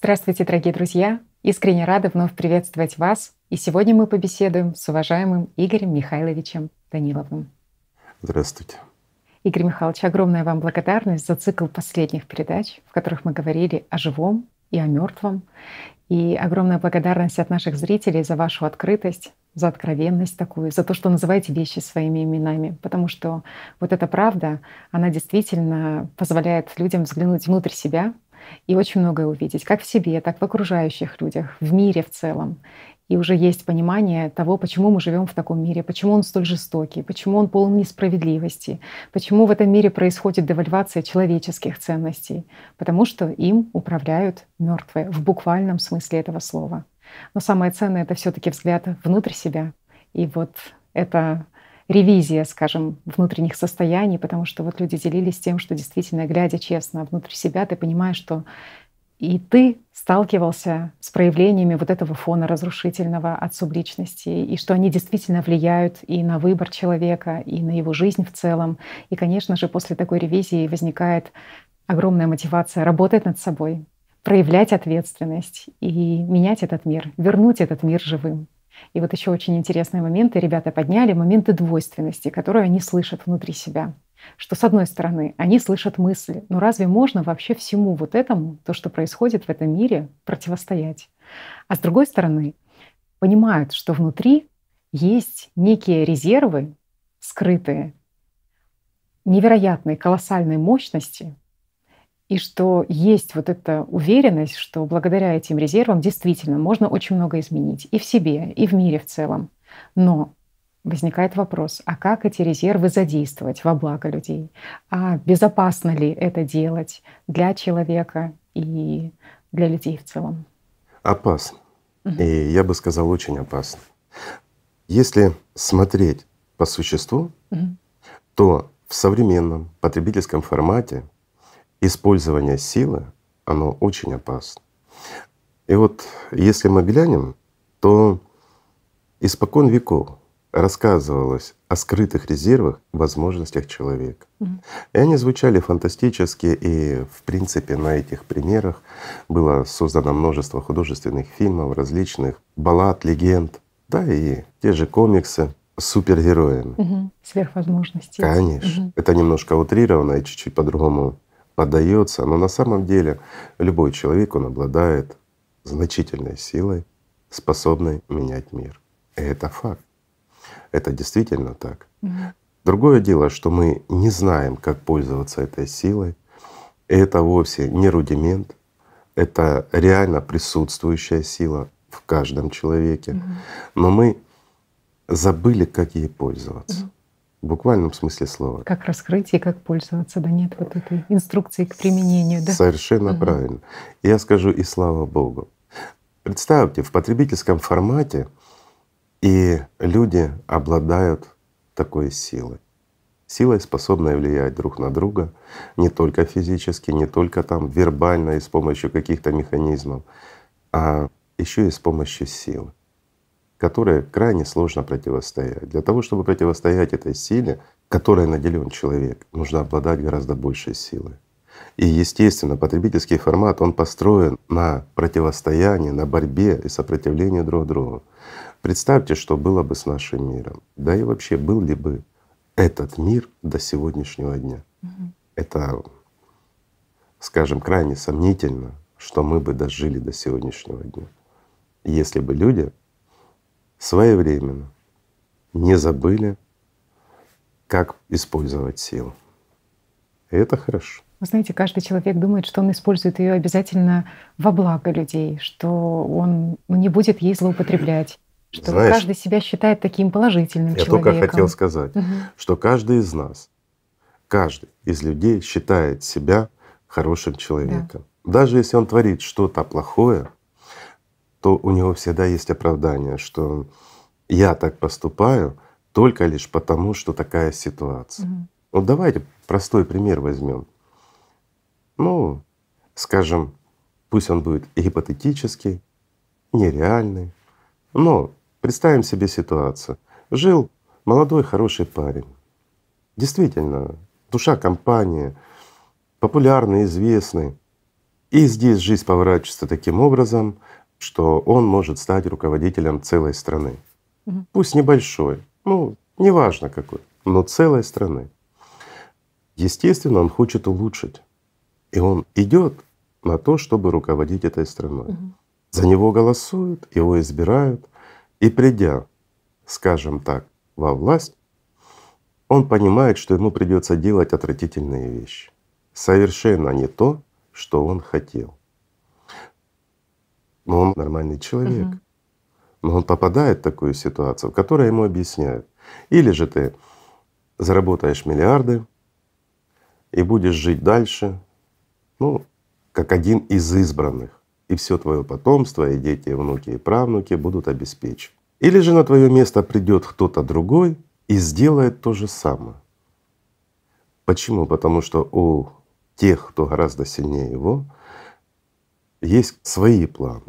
Здравствуйте, дорогие друзья! Искренне рада вновь приветствовать вас. И сегодня мы побеседуем с уважаемым Игорем Михайловичем Даниловым. Здравствуйте. Игорь Михайлович, огромная вам благодарность за цикл последних передач, в которых мы говорили о живом и о мертвом. И огромная благодарность от наших зрителей за вашу открытость, за откровенность такую, за то, что называете вещи своими именами. Потому что вот эта правда, она действительно позволяет людям взглянуть внутрь себя, и очень многое увидеть, как в себе, так в окружающих людях, в мире в целом. И уже есть понимание того, почему мы живем в таком мире, почему он столь жестокий, почему он полон несправедливости, почему в этом мире происходит девальвация человеческих ценностей, потому что им управляют мертвые в буквальном смысле этого слова. Но самое ценное это все-таки взгляд внутрь себя. И вот это ревизия, скажем, внутренних состояний, потому что вот люди делились тем, что действительно, глядя честно внутрь себя, ты понимаешь, что и ты сталкивался с проявлениями вот этого фона разрушительного от субличности, и что они действительно влияют и на выбор человека, и на его жизнь в целом. И, конечно же, после такой ревизии возникает огромная мотивация работать над собой, проявлять ответственность и менять этот мир, вернуть этот мир живым. И вот еще очень интересные моменты ребята подняли, моменты двойственности, которые они слышат внутри себя. Что с одной стороны, они слышат мысли, но разве можно вообще всему вот этому, то, что происходит в этом мире, противостоять? А с другой стороны, понимают, что внутри есть некие резервы скрытые, невероятной колоссальной мощности, и что есть вот эта уверенность, что благодаря этим резервам действительно можно очень много изменить и в себе, и в мире в целом. Но возникает вопрос, а как эти резервы задействовать во благо людей? А безопасно ли это делать для человека и для людей в целом? Опасно. Угу. И я бы сказал, очень опасно. Если смотреть по существу, угу. то в современном потребительском формате использование силы, оно очень опасно. И вот если мы глянем, то испокон веков рассказывалось о скрытых резервах, возможностях человека. Угу. И они звучали фантастически, и в принципе на этих примерах было создано множество художественных фильмов, различных баллад, легенд, да и те же комиксы с супергероями. Угу. Сверхвозможности. Конечно. Угу. Это немножко утрировано и чуть-чуть по-другому подается, но на самом деле любой человек, он обладает значительной силой, способной менять мир. И это факт. Это действительно так. Угу. Другое дело, что мы не знаем, как пользоваться этой силой. И это вовсе не рудимент, это реально присутствующая сила в каждом человеке. Угу. Но мы забыли, как ей пользоваться. Угу в буквальном смысле слова. Как раскрыть и как пользоваться, да нет вот этой инструкции к применению, да? Совершенно угу. правильно. Я скажу и слава Богу. Представьте, в потребительском формате и люди обладают такой силой. Силой, способной влиять друг на друга, не только физически, не только там вербально и с помощью каких-то механизмов, а еще и с помощью силы которой крайне сложно противостоять. Для того, чтобы противостоять этой силе, которой наделен человек, нужно обладать гораздо большей силой. И естественно, потребительский формат, он построен на противостоянии, на борьбе и сопротивлении друг другу. Представьте, что было бы с нашим миром. Да и вообще, был ли бы этот мир до сегодняшнего дня. Угу. Это, скажем, крайне сомнительно, что мы бы дожили до сегодняшнего дня, если бы люди своевременно, не забыли, как использовать силу. И это хорошо. Вы знаете, каждый человек думает, что он использует ее обязательно во благо людей, что он ну, не будет ей злоупотреблять, что Знаешь, каждый себя считает таким положительным я человеком. Я только хотел сказать, угу. что каждый из нас, каждый из людей считает себя хорошим человеком. Да. Даже если он творит что-то плохое, то у него всегда есть оправдание, что я так поступаю только лишь потому, что такая ситуация. Угу. Вот давайте простой пример возьмем. Ну, скажем, пусть он будет гипотетический, нереальный, но представим себе ситуацию. Жил молодой хороший парень. Действительно, душа компании, популярный, известный. И здесь жизнь поворачивается таким образом, что он может стать руководителем целой страны. Угу. Пусть небольшой, ну, неважно какой, но целой страны. Естественно, он хочет улучшить. И он идет на то, чтобы руководить этой страной. Угу. За него голосуют, его избирают. И придя, скажем так, во власть, он понимает, что ему придется делать отвратительные вещи. Совершенно не то, что он хотел но он нормальный человек. Угу. Но он попадает в такую ситуацию, в которой ему объясняют. Или же ты заработаешь миллиарды и будешь жить дальше, ну, как один из избранных. И все твое потомство, и дети, и внуки, и правнуки будут обеспечены. Или же на твое место придет кто-то другой и сделает то же самое. Почему? Потому что у тех, кто гораздо сильнее его, есть свои планы.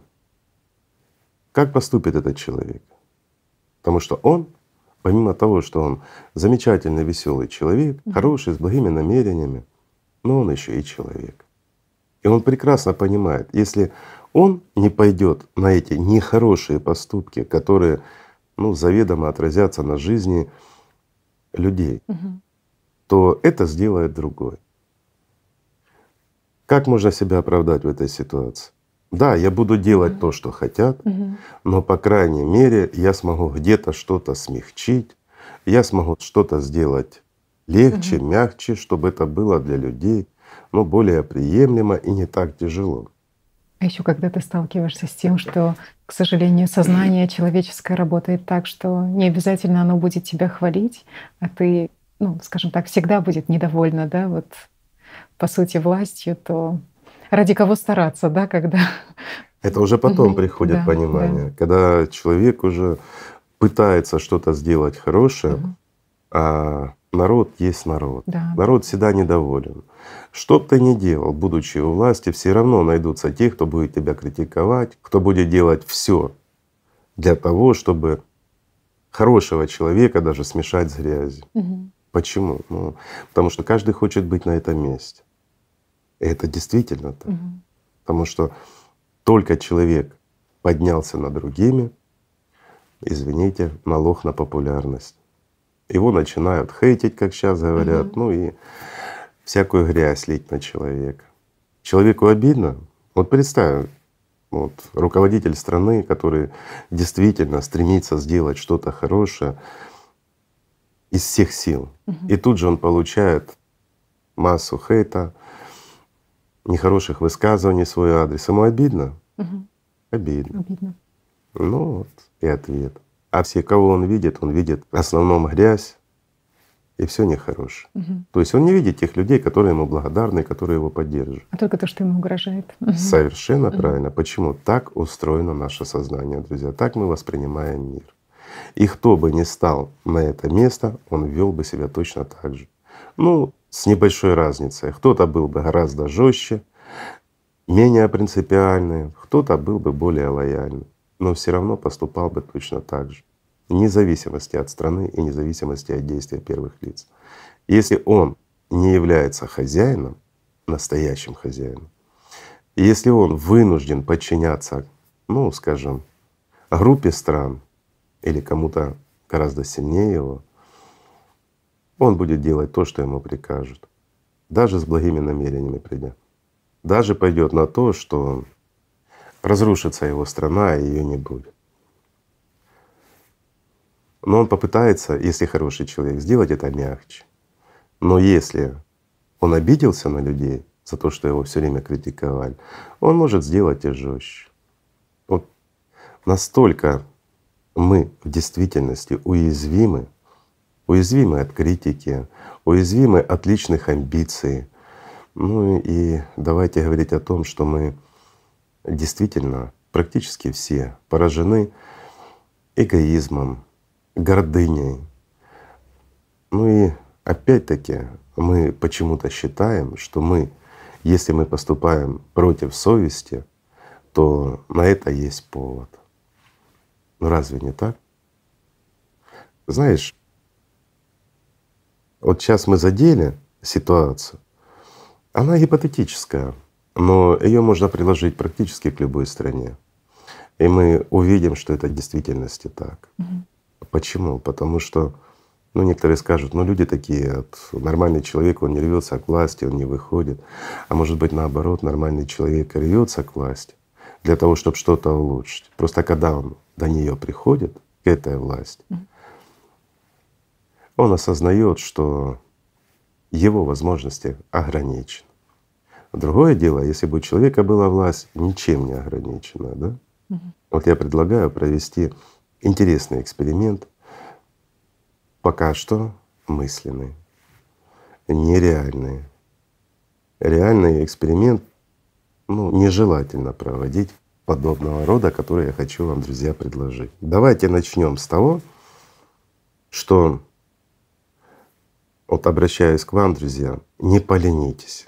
Как поступит этот человек? Потому что он, помимо того, что он замечательный, веселый человек, хороший, с благими намерениями, но он еще и человек. И он прекрасно понимает, если он не пойдет на эти нехорошие поступки, которые ну, заведомо отразятся на жизни людей, угу. то это сделает другой. Как можно себя оправдать в этой ситуации? Да, я буду делать mm-hmm. то, что хотят, mm-hmm. но, по крайней мере, я смогу где-то что-то смягчить, я смогу что-то сделать легче, mm-hmm. мягче, чтобы это было для людей ну, более приемлемо и не так тяжело. А еще когда ты сталкиваешься с тем, что, к сожалению, сознание человеческое работает так, что не обязательно оно будет тебя хвалить, а ты, ну, скажем так, всегда будет недовольна, да, вот по сути властью, то ради кого стараться, да, когда... Это уже потом приходит да, понимание, да. когда человек уже пытается что-то сделать хорошее, да. а народ есть народ. Да. Народ всегда недоволен. Что бы ты ни делал, будучи у власти, все равно найдутся те, кто будет тебя критиковать, кто будет делать все для того, чтобы хорошего человека даже смешать с грязью. Угу. Почему? Ну, потому что каждый хочет быть на этом месте. Это действительно так. Угу. Потому что только человек поднялся над другими, извините, налог на популярность. Его начинают хейтить, как сейчас говорят, угу. ну и всякую грязь лить на человека. Человеку обидно. Вот представь, вот, руководитель страны, который действительно стремится сделать что-то хорошее из всех сил. Угу. И тут же он получает массу хейта, нехороших высказываний в свой адрес. Ему обидно? Угу. Обидно. Обидно. Ну вот и ответ. А все, кого он видит, он видит в основном грязь и все нехорошее. Угу. То есть он не видит тех людей, которые ему благодарны, которые его поддерживают. А только то, что ему угрожает. Совершенно угу. правильно. Почему так устроено наше сознание, друзья? Так мы воспринимаем мир. И кто бы ни стал на это место, он вел бы себя точно так же. Ну, с небольшой разницей. Кто-то был бы гораздо жестче, менее принципиальный, кто-то был бы более лояльный, но все равно поступал бы точно так же, вне зависимости от страны и вне зависимости от действия первых лиц. Если он не является хозяином, настоящим хозяином, если он вынужден подчиняться, ну, скажем, группе стран или кому-то гораздо сильнее его, он будет делать то, что ему прикажут, даже с благими намерениями придя. Даже пойдет на то, что разрушится его страна и ее не будет. Но он попытается, если хороший человек, сделать это мягче. Но если он обиделся на людей за то, что его все время критиковали, он может сделать и жестче. Вот настолько мы в действительности уязвимы уязвимы от критики, уязвимы от личных амбиций. Ну и давайте говорить о том, что мы действительно практически все поражены эгоизмом, гордыней. Ну и опять-таки мы почему-то считаем, что мы, если мы поступаем против совести, то на это есть повод. Ну разве не так? Знаешь, вот сейчас мы задели ситуацию, она гипотетическая, но ее можно приложить практически к любой стране. И мы увидим, что это в действительности так. Угу. Почему? Потому что ну, некоторые скажут, ну люди такие, вот, нормальный человек, он не рвется к власти, он не выходит. А может быть, наоборот, нормальный человек рвется к власти для того, чтобы что-то улучшить. Просто когда он до нее приходит, к этой власти, mm он осознает, что его возможности ограничены. Другое дело, если бы у человека была власть ничем не ограничена, да? Угу. Вот я предлагаю провести интересный эксперимент, пока что мысленный, нереальный. Реальный эксперимент ну, нежелательно проводить подобного рода, который я хочу вам, друзья, предложить. Давайте начнем с того, что вот обращаюсь к вам, друзья, не поленитесь.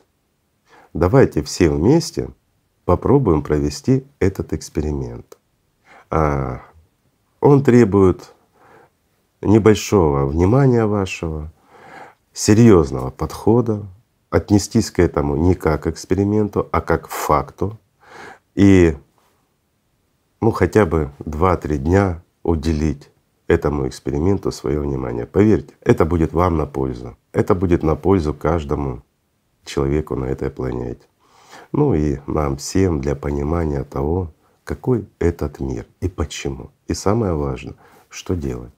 Давайте все вместе попробуем провести этот эксперимент. А он требует небольшого внимания вашего, серьезного подхода, отнестись к этому не как к эксперименту, а как к факту. И ну, хотя бы 2-3 дня уделить этому эксперименту свое внимание. Поверьте, это будет вам на пользу. Это будет на пользу каждому человеку на этой планете. Ну и нам всем для понимания того, какой этот мир и почему. И самое важное, что делать.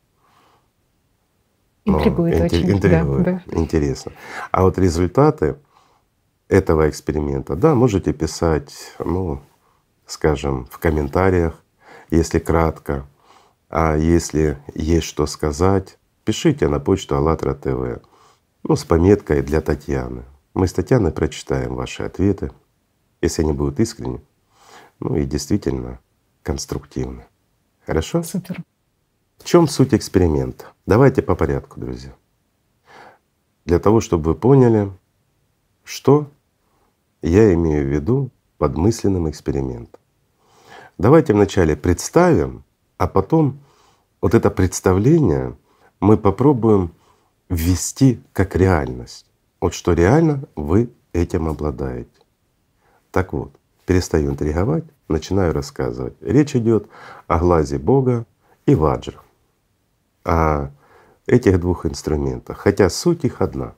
Интригует ну, очень. Интригует, да, да. интересно. А вот результаты этого эксперимента, да, можете писать, ну, скажем, в комментариях, если кратко, а если есть что сказать, пишите на почту АЛЛАТРА ТВ, ну с пометкой «Для Татьяны». Мы с Татьяной прочитаем ваши ответы, если они будут искренни, ну и действительно конструктивны. Хорошо? Супер. В чем суть эксперимента? Давайте по порядку, друзья. Для того, чтобы вы поняли, что я имею в виду под мысленным экспериментом. Давайте вначале представим, а потом вот это представление мы попробуем ввести как реальность. Вот что реально вы этим обладаете. Так вот, перестаю интриговать, начинаю рассказывать. Речь идет о глазе Бога и ваджрах, о этих двух инструментах, хотя суть их одна.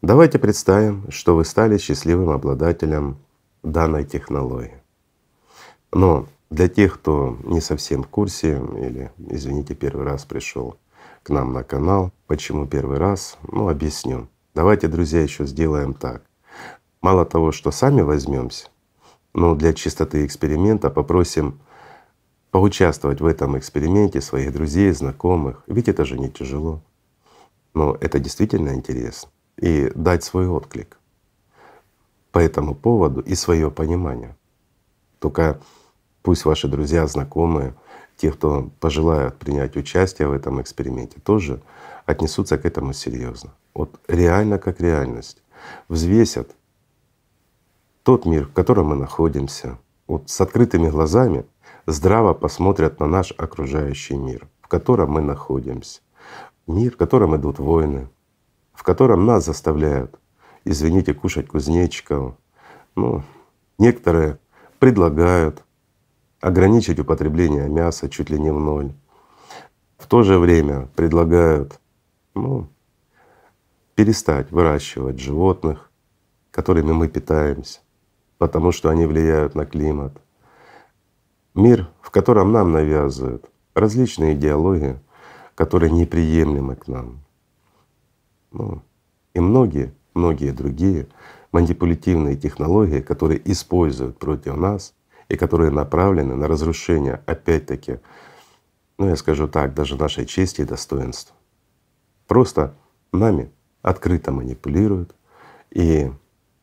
Давайте представим, что вы стали счастливым обладателем данной технологии. Но для тех, кто не совсем в курсе или, извините, первый раз пришел к нам на канал, почему первый раз, ну объясню. Давайте, друзья, еще сделаем так. Мало того, что сами возьмемся, но для чистоты эксперимента попросим поучаствовать в этом эксперименте своих друзей, знакомых. Ведь это же не тяжело. Но это действительно интересно. И дать свой отклик по этому поводу и свое понимание. Только Пусть ваши друзья, знакомые, те, кто пожелают принять участие в этом эксперименте, тоже отнесутся к этому серьезно. Вот реально как реальность. Взвесят тот мир, в котором мы находимся, вот с открытыми глазами здраво посмотрят на наш окружающий мир, в котором мы находимся. Мир, в котором идут войны, в котором нас заставляют, извините, кушать кузнечиков. Ну, некоторые предлагают ограничить употребление мяса чуть ли не в ноль. В то же время предлагают ну, перестать выращивать животных, которыми мы питаемся, потому что они влияют на климат. Мир, в котором нам навязывают различные идеологии, которые неприемлемы к нам. Ну, и многие, многие другие манипулятивные технологии, которые используют против нас и которые направлены на разрушение, опять-таки, ну я скажу так, даже нашей чести и достоинства. Просто нами открыто манипулируют и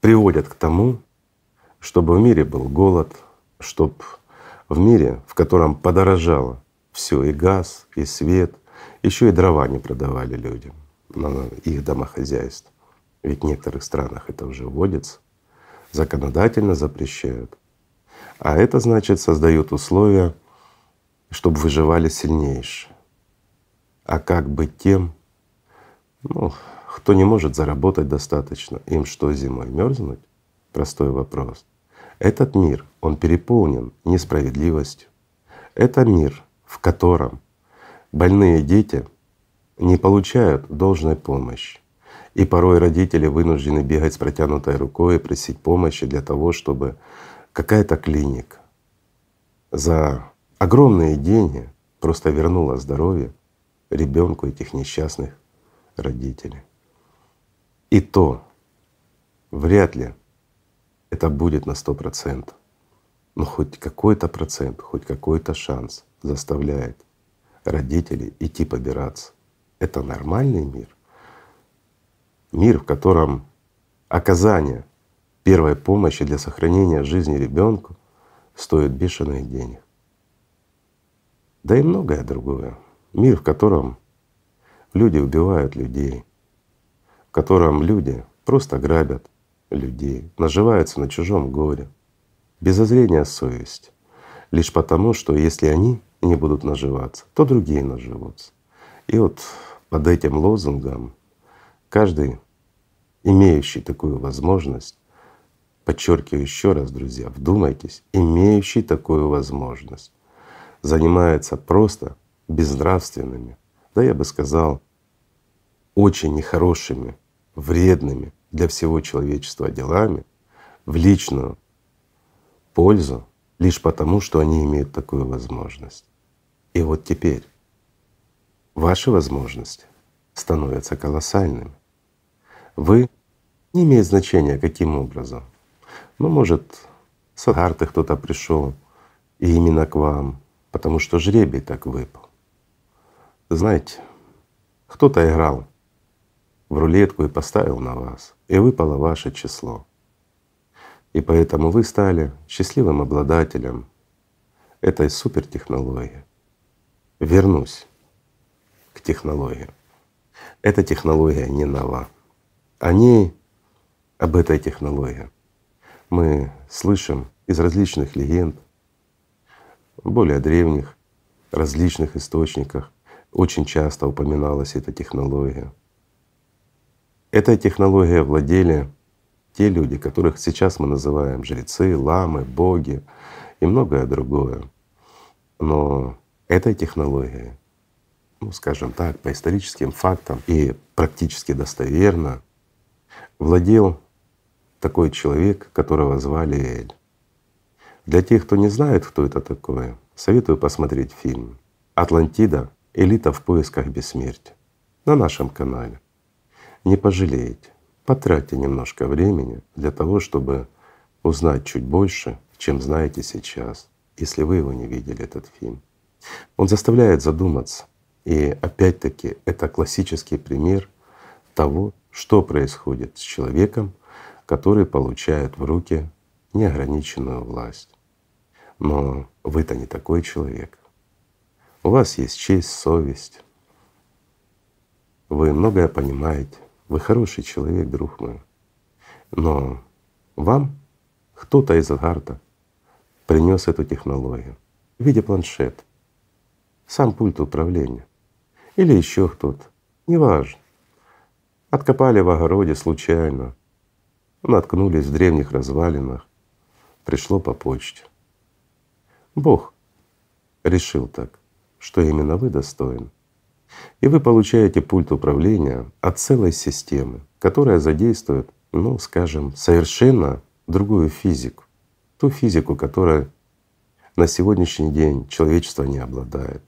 приводят к тому, чтобы в мире был голод, чтобы в мире, в котором подорожало все и газ, и свет, еще и дрова не продавали людям на их домохозяйств. Ведь в некоторых странах это уже вводится, законодательно запрещают. А это значит создает условия, чтобы выживали сильнейшие. А как быть тем, ну, кто не может заработать достаточно, им что зимой мерзнуть? Простой вопрос. Этот мир, он переполнен несправедливостью. Это мир, в котором больные дети не получают должной помощи. И порой родители вынуждены бегать с протянутой рукой и просить помощи для того, чтобы какая-то клиника за огромные деньги просто вернула здоровье ребенку этих несчастных родителей. И то вряд ли это будет на сто процентов. Но хоть какой-то процент, хоть какой-то шанс заставляет родителей идти побираться. Это нормальный мир. Мир, в котором оказание первой помощи для сохранения жизни ребенку стоит бешеных денег. Да и многое другое. Мир, в котором люди убивают людей, в котором люди просто грабят людей, наживаются на чужом горе, без озрения совести, лишь потому, что если они не будут наживаться, то другие наживутся. И вот под этим лозунгом каждый, имеющий такую возможность, подчеркиваю еще раз, друзья, вдумайтесь, имеющий такую возможность, занимается просто безнравственными, да я бы сказал, очень нехорошими, вредными для всего человечества делами в личную пользу лишь потому, что они имеют такую возможность. И вот теперь ваши возможности становятся колоссальными. Вы, не имеет значения каким образом, ну, может, с Агарты кто-то пришел и именно к вам, потому что жребий так выпал. Знаете, кто-то играл в рулетку и поставил на вас, и выпало ваше число. И поэтому вы стали счастливым обладателем этой супертехнологии. Вернусь к технологии. Эта технология не нова. О ней, об этой технологии мы слышим из различных легенд, более древних, различных источниках, очень часто упоминалась эта технология. Этой технология владели те люди, которых сейчас мы называем жрецы, ламы, боги и многое другое. Но этой технологией, ну скажем так, по историческим фактам и практически достоверно владел такой человек, которого звали Эль. Для тех, кто не знает, кто это такое, советую посмотреть фильм «Атлантида. Элита в поисках бессмертия» на нашем канале. Не пожалеете. Потратьте немножко времени для того, чтобы узнать чуть больше, чем знаете сейчас, если вы его не видели, этот фильм. Он заставляет задуматься. И опять-таки это классический пример того, что происходит с человеком, которые получают в руки неограниченную власть. Но вы-то не такой человек. У вас есть честь, совесть. Вы многое понимаете. Вы хороший человек, друг мой. Но вам кто-то из Агарта принес эту технологию в виде планшет, сам пульт управления или еще кто-то, неважно. Откопали в огороде случайно, наткнулись в древних развалинах, пришло по почте. Бог решил так, что именно вы достойны. И вы получаете пульт управления от целой системы, которая задействует, ну, скажем, совершенно другую физику. Ту физику, которая на сегодняшний день человечество не обладает.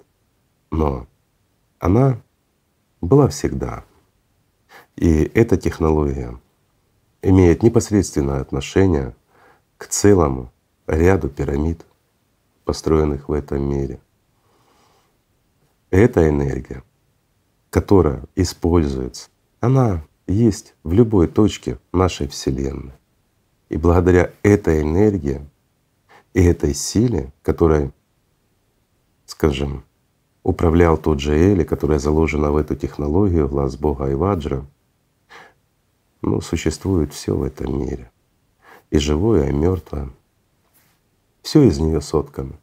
Но она была всегда. И эта технология имеет непосредственное отношение к целому ряду пирамид, построенных в этом мире. Эта энергия, которая используется, она есть в любой точке нашей Вселенной. И благодаря этой энергии и этой силе, которой, скажем, управлял тот же Эли, которая заложена в эту технологию глаз Бога и Ваджра, ну, существует все в этом мире. И живое, и мертвое. Все из нее соткано.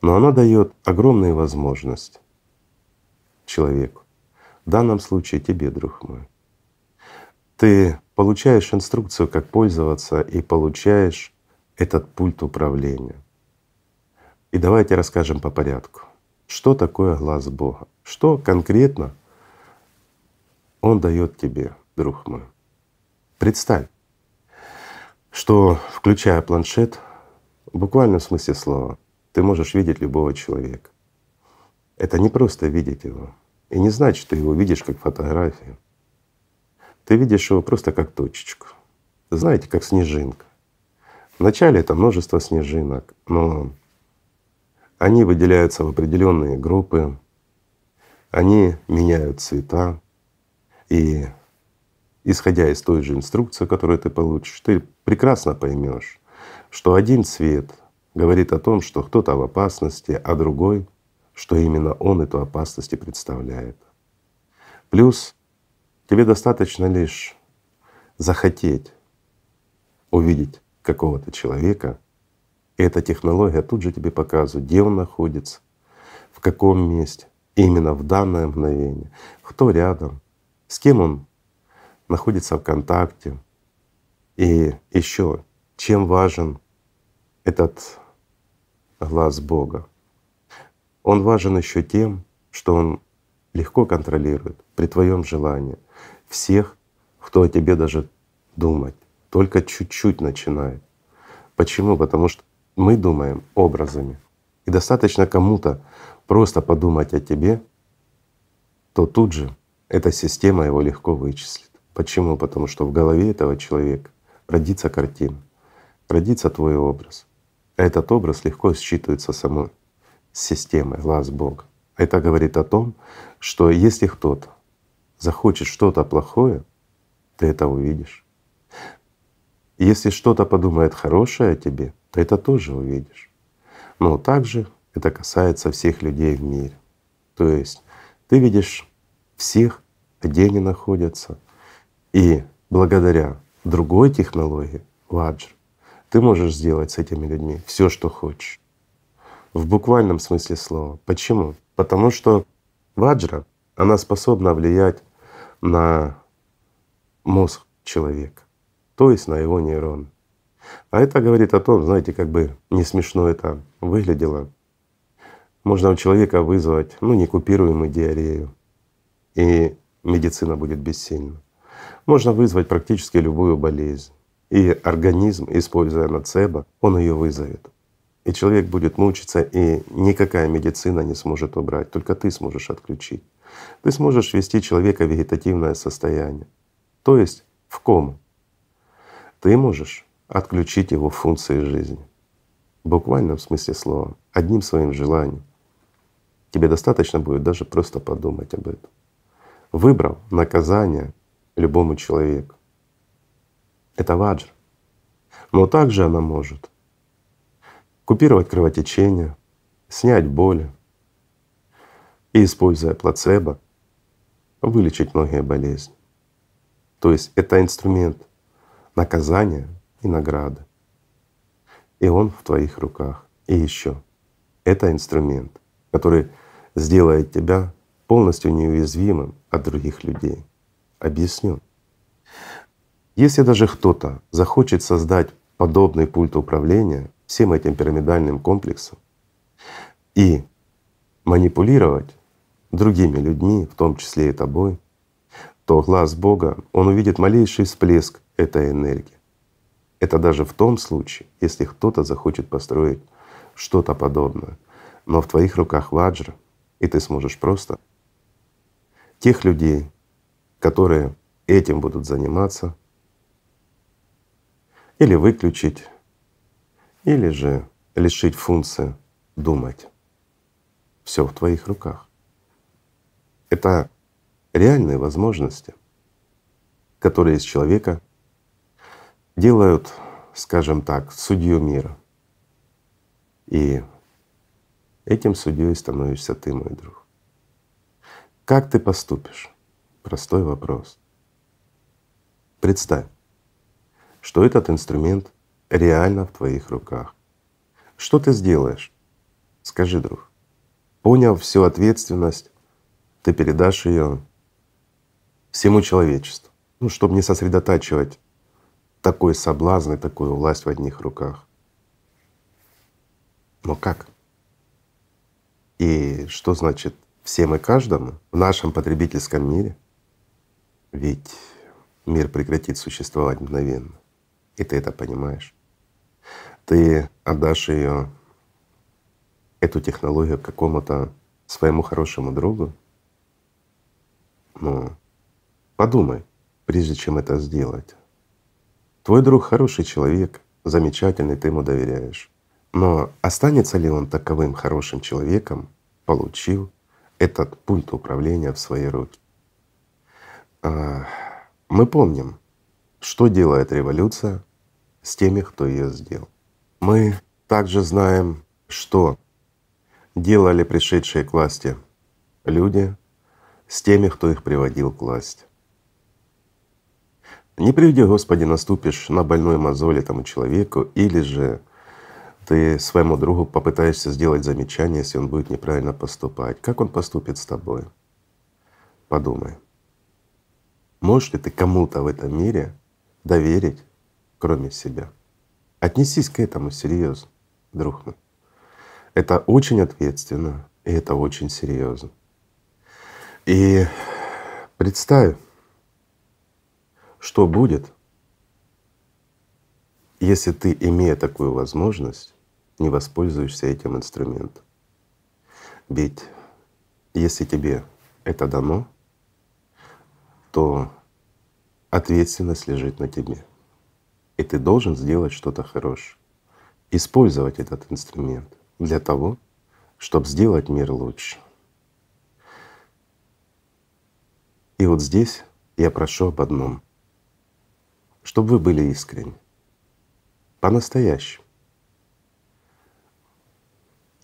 Но она дает огромные возможности человеку. В данном случае тебе, друг мой. Ты получаешь инструкцию, как пользоваться, и получаешь этот пульт управления. И давайте расскажем по порядку, что такое глаз Бога, что конкретно Он дает тебе, друг мой. Представь, что, включая планшет, в буквальном смысле слова, ты можешь видеть любого человека. Это не просто видеть его. И не значит, что ты его видишь как фотографию. Ты видишь его просто как точечку. Знаете, как снежинка. Вначале это множество снежинок, но они выделяются в определенные группы, они меняют цвета, и исходя из той же инструкции, которую ты получишь, ты прекрасно поймешь, что один цвет говорит о том, что кто-то в опасности, а другой, что именно он эту опасность и представляет. Плюс тебе достаточно лишь захотеть увидеть какого-то человека, и эта технология тут же тебе показывает, где он находится, в каком месте, именно в данное мгновение, кто рядом, с кем он находится в контакте. И еще чем важен этот глаз Бога? Он важен еще тем, что он легко контролирует при твоем желании всех, кто о тебе даже думать, только чуть-чуть начинает. Почему? Потому что мы думаем образами. И достаточно кому-то просто подумать о тебе, то тут же эта система его легко вычислит. Почему? Потому что в голове этого человека родится картина, родится твой образ. А этот образ легко считывается самой системой глаз Бога. Это говорит о том, что если кто-то захочет что-то плохое, ты это увидишь. Если что-то подумает хорошее о тебе, то это тоже увидишь. Но также это касается всех людей в мире. То есть ты видишь всех, где они находятся, и благодаря другой технологии — ладжер — ты можешь сделать с этими людьми все, что хочешь. В буквальном смысле слова. Почему? Потому что ваджра, она способна влиять на мозг человека, то есть на его нейроны. А это говорит о том, знаете, как бы не смешно это выглядело. Можно у человека вызвать ну, некупируемую диарею, и медицина будет бессильна можно вызвать практически любую болезнь. И организм, используя нацебо, он ее вызовет. И человек будет мучиться, и никакая медицина не сможет убрать, только ты сможешь отключить. Ты сможешь ввести человека в вегетативное состояние, то есть в кому. Ты можешь отключить его функции жизни. буквально В смысле слова, одним своим желанием. Тебе достаточно будет даже просто подумать об этом. Выбрал наказание любому человеку. Это ваджр, Но также она может купировать кровотечение, снять боли и, используя плацебо, вылечить многие болезни. То есть это инструмент наказания и награды. И он в твоих руках. И еще это инструмент, который сделает тебя полностью неуязвимым от других людей. Объясню. Если даже кто-то захочет создать подобный пульт управления всем этим пирамидальным комплексом и манипулировать другими людьми, в том числе и тобой, то глаз Бога, он увидит малейший всплеск этой энергии. Это даже в том случае, если кто-то захочет построить что-то подобное. Но в твоих руках ваджра, и ты сможешь просто тех людей, которые этим будут заниматься, или выключить, или же лишить функции думать. Все в твоих руках. Это реальные возможности, которые из человека делают, скажем так, судью мира. И этим судьей становишься ты, мой друг. Как ты поступишь? простой вопрос. Представь, что этот инструмент реально в твоих руках. Что ты сделаешь? Скажи, друг. Поняв всю ответственность, ты передашь ее всему человечеству, ну, чтобы не сосредотачивать такой соблазн и такую власть в одних руках. Но как? И что значит всем и каждому в нашем потребительском мире — ведь мир прекратит существовать мгновенно. И ты это понимаешь. Ты отдашь ее, эту технологию какому-то своему хорошему другу. но ну, подумай, прежде чем это сделать. Твой друг хороший человек, замечательный, ты ему доверяешь. Но останется ли он таковым хорошим человеком, получил этот пульт управления в свои руки? А, мы помним, что делает революция с теми, кто ее сделал. Мы также знаем, что делали пришедшие к власти люди с теми, кто их приводил к власти. Не приведи, Господи, наступишь на больной мозоль этому человеку, или же ты своему другу попытаешься сделать замечание, если он будет неправильно поступать. Как он поступит с тобой? Подумай. Можешь ли ты кому-то в этом мире доверить, кроме себя? Отнесись к этому серьезно, друг мой. Это очень ответственно, и это очень серьезно. И представь, что будет, если ты, имея такую возможность, не воспользуешься этим инструментом. Ведь если тебе это дано, что ответственность лежит на тебе. И ты должен сделать что-то хорошее, использовать этот инструмент для того, чтобы сделать мир лучше. И вот здесь я прошу об одном, чтобы вы были искренни, по-настоящему,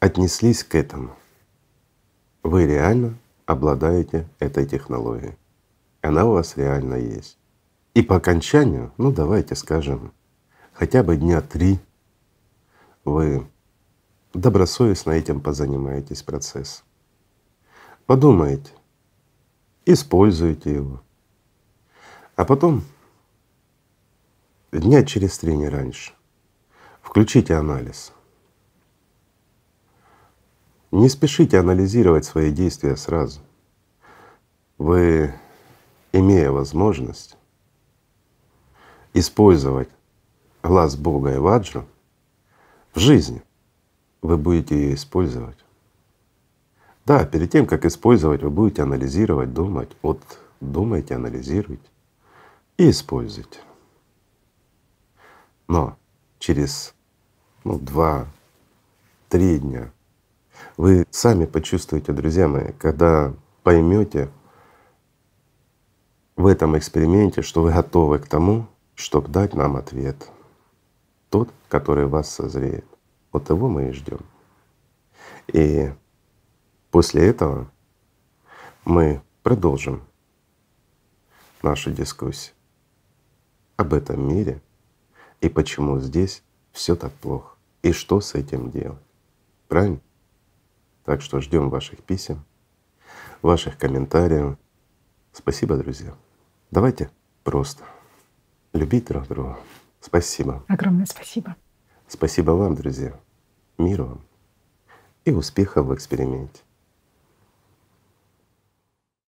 отнеслись к этому. Вы реально обладаете этой технологией она у вас реально есть. И по окончанию, ну давайте скажем, хотя бы дня три вы добросовестно этим позанимаетесь процесс. Подумайте, используйте его. А потом, дня через три не раньше, включите анализ. Не спешите анализировать свои действия сразу. Вы имея возможность использовать глаз Бога и ваджру в жизни, вы будете ее использовать. Да, перед тем, как использовать, вы будете анализировать, думать. Вот думайте, анализируйте и используйте. Но через ну, два-три дня вы сами почувствуете, друзья мои, когда поймете, в этом эксперименте, что вы готовы к тому, чтобы дать нам ответ, тот, который вас созреет. Вот его мы и ждем. И после этого мы продолжим нашу дискуссию об этом мире и почему здесь все так плохо и что с этим делать. Правильно? Так что ждем ваших писем, ваших комментариев. Спасибо, друзья. Давайте просто любить друг друга. Спасибо. Огромное спасибо. Спасибо вам, друзья. Мира вам и успехов в эксперименте.